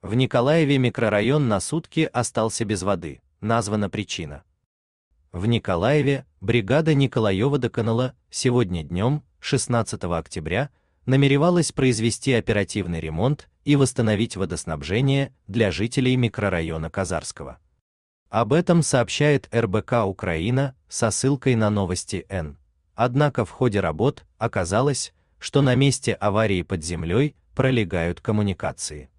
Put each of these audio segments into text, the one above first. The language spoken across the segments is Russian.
В Николаеве микрорайон на сутки остался без воды, названа причина. В Николаеве бригада Николаева Доконала сегодня днем, 16 октября, намеревалась произвести оперативный ремонт и восстановить водоснабжение для жителей микрорайона Казарского. Об этом сообщает РБК Украина со ссылкой на новости Н. Однако в ходе работ оказалось, что на месте аварии под землей пролегают коммуникации.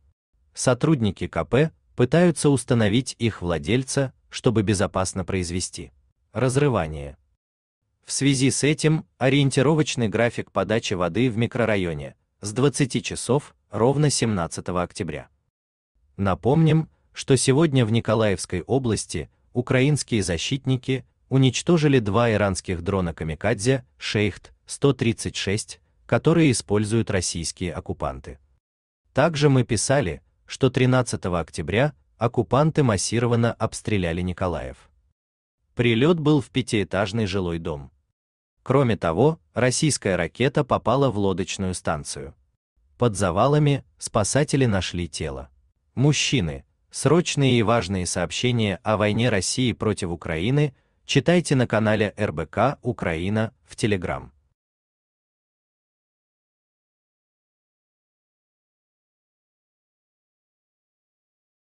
Сотрудники КП пытаются установить их владельца, чтобы безопасно произвести разрывание. В связи с этим ориентировочный график подачи воды в микрорайоне с 20 часов ровно 17 октября. Напомним, что сегодня в Николаевской области украинские защитники уничтожили два иранских дрона «Камикадзе» «Шейхт-136», которые используют российские оккупанты. Также мы писали, что 13 октября оккупанты массированно обстреляли Николаев. Прилет был в пятиэтажный жилой дом. Кроме того, российская ракета попала в лодочную станцию. Под завалами спасатели нашли тело. Мужчины, срочные и важные сообщения о войне России против Украины читайте на канале РБК Украина в Телеграм.